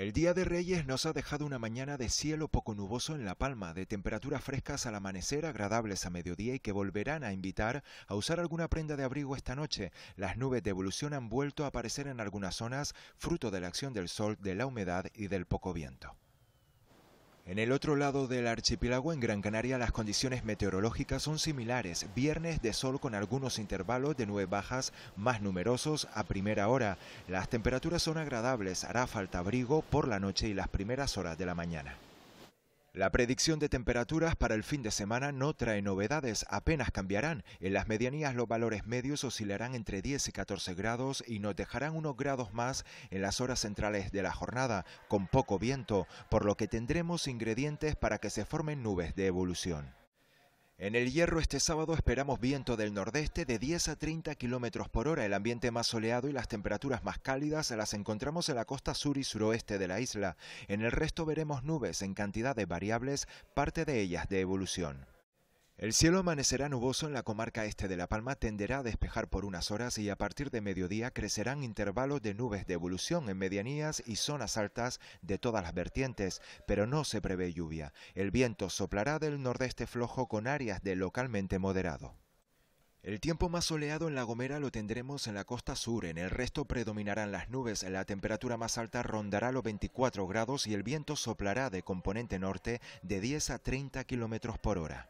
El Día de Reyes nos ha dejado una mañana de cielo poco nuboso en La Palma, de temperaturas frescas al amanecer, agradables a mediodía y que volverán a invitar a usar alguna prenda de abrigo esta noche. Las nubes de evolución han vuelto a aparecer en algunas zonas, fruto de la acción del sol, de la humedad y del poco viento. En el otro lado del archipiélago, en Gran Canaria, las condiciones meteorológicas son similares. Viernes de sol con algunos intervalos de nubes bajas más numerosos a primera hora. Las temperaturas son agradables, hará falta abrigo por la noche y las primeras horas de la mañana. La predicción de temperaturas para el fin de semana no trae novedades, apenas cambiarán. En las medianías los valores medios oscilarán entre 10 y 14 grados y nos dejarán unos grados más en las horas centrales de la jornada, con poco viento, por lo que tendremos ingredientes para que se formen nubes de evolución. En el Hierro este sábado esperamos viento del nordeste de 10 a 30 kilómetros por hora. El ambiente más soleado y las temperaturas más cálidas las encontramos en la costa sur y suroeste de la isla. En el resto veremos nubes en cantidad variables, parte de ellas de evolución. El cielo amanecerá nuboso en la comarca este de La Palma, tenderá a despejar por unas horas y a partir de mediodía crecerán intervalos de nubes de evolución en medianías y zonas altas de todas las vertientes, pero no se prevé lluvia. El viento soplará del nordeste flojo con áreas de localmente moderado. El tiempo más soleado en La Gomera lo tendremos en la costa sur, en el resto predominarán las nubes, la temperatura más alta rondará los 24 grados y el viento soplará de componente norte de 10 a 30 kilómetros por hora.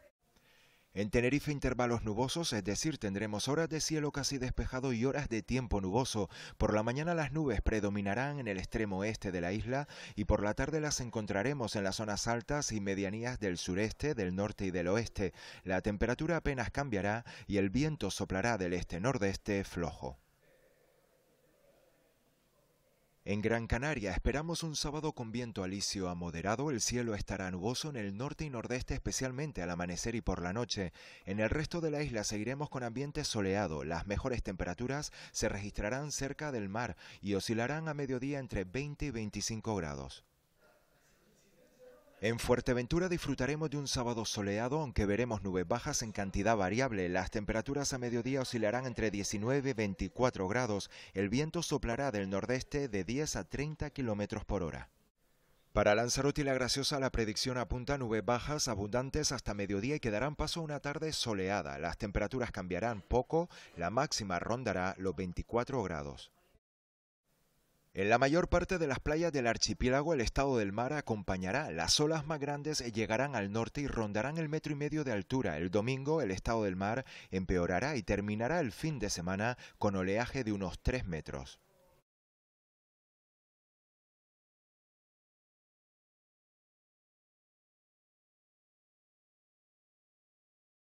En Tenerife intervalos nubosos, es decir, tendremos horas de cielo casi despejado y horas de tiempo nuboso. Por la mañana las nubes predominarán en el extremo oeste de la isla y por la tarde las encontraremos en las zonas altas y medianías del sureste, del norte y del oeste. La temperatura apenas cambiará y el viento soplará del este-nordeste flojo. En Gran Canaria esperamos un sábado con viento alisio a moderado, el cielo estará nuboso en el norte y nordeste especialmente al amanecer y por la noche. En el resto de la isla seguiremos con ambiente soleado, las mejores temperaturas se registrarán cerca del mar y oscilarán a mediodía entre 20 y 25 grados. En Fuerteventura disfrutaremos de un sábado soleado, aunque veremos nubes bajas en cantidad variable. Las temperaturas a mediodía oscilarán entre 19 y 24 grados. El viento soplará del nordeste de 10 a 30 kilómetros por hora. Para Lanzarote y La Graciosa la predicción apunta nubes bajas abundantes hasta mediodía y quedarán paso a una tarde soleada. Las temperaturas cambiarán poco, la máxima rondará los 24 grados. En la mayor parte de las playas del archipiélago el estado del mar acompañará, las olas más grandes llegarán al norte y rondarán el metro y medio de altura. El domingo el estado del mar empeorará y terminará el fin de semana con oleaje de unos 3 metros.